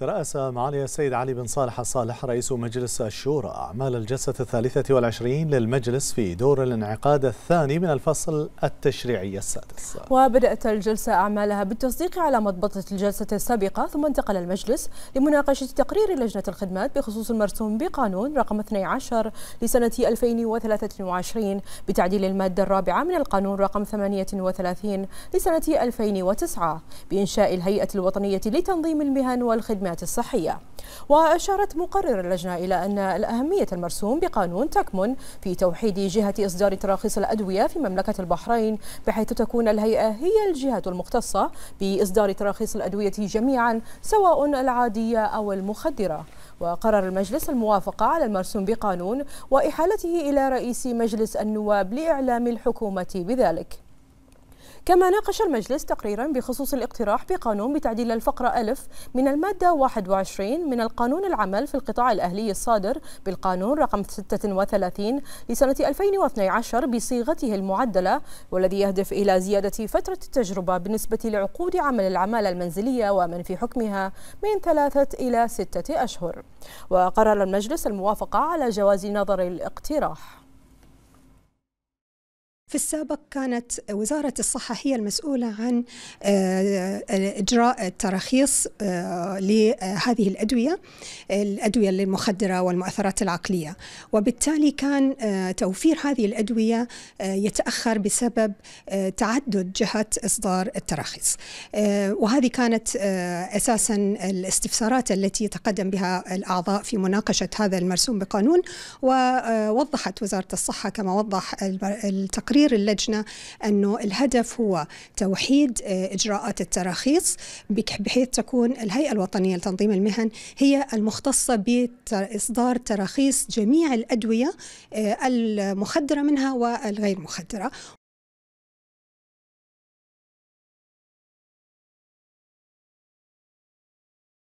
ترأس معالي السيد علي بن صالح الصالح رئيس مجلس الشورى أعمال الجلسة الثالثة والعشرين للمجلس في دور الانعقاد الثاني من الفصل التشريعي السادس وبدأت الجلسة أعمالها بالتصديق على مضبطة الجلسة السابقة ثم انتقل المجلس لمناقشة تقرير لجنة الخدمات بخصوص المرسوم بقانون رقم 12 لسنة 2023 بتعديل المادة الرابعة من القانون رقم 38 لسنة 2009 بإنشاء الهيئة الوطنية لتنظيم المهن والخدمات الخدمات الصحية وأشارت مقرر اللجنة إلى أن الأهمية المرسوم بقانون تكمن في توحيد جهة إصدار تراخيص الأدوية في مملكة البحرين بحيث تكون الهيئة هي الجهة المختصة بإصدار تراخيص الأدوية جميعا سواء العادية أو المخدرة وقرر المجلس الموافقة على المرسوم بقانون وإحالته إلى رئيس مجلس النواب لإعلام الحكومة بذلك كما ناقش المجلس تقريرا بخصوص الاقتراح بقانون بتعديل الفقرة ألف من المادة 21 من القانون العمل في القطاع الأهلي الصادر بالقانون رقم 36 لسنة 2012 بصيغته المعدلة والذي يهدف إلى زيادة فترة التجربة بالنسبة لعقود عمل العمالة المنزلية ومن في حكمها من ثلاثة إلى ستة أشهر وقرر المجلس الموافقة على جواز نظر الاقتراح في السابق كانت وزارة الصحة هي المسؤولة عن آه، آه، إجراء التراخيص آه، لهذه الأدوية الأدوية المخدرة والمؤثرات العقلية وبالتالي كان توفير هذه الأدوية يتأخر بسبب تعدد جهات إصدار التراخيص وهذه كانت أساسا الاستفسارات التي تقدم بها الأعضاء في مناقشة هذا المرسوم بقانون ووضحت وزارة الصحة كما وضح التقرير تقرير اللجنة أنه الهدف هو توحيد آه، إجراءات التراخيص بحيث تكون الهيئة الوطنية لتنظيم المهن هي المختصة بإصدار تراخيص جميع الأدوية آه، المخدرة منها والغير مخدرة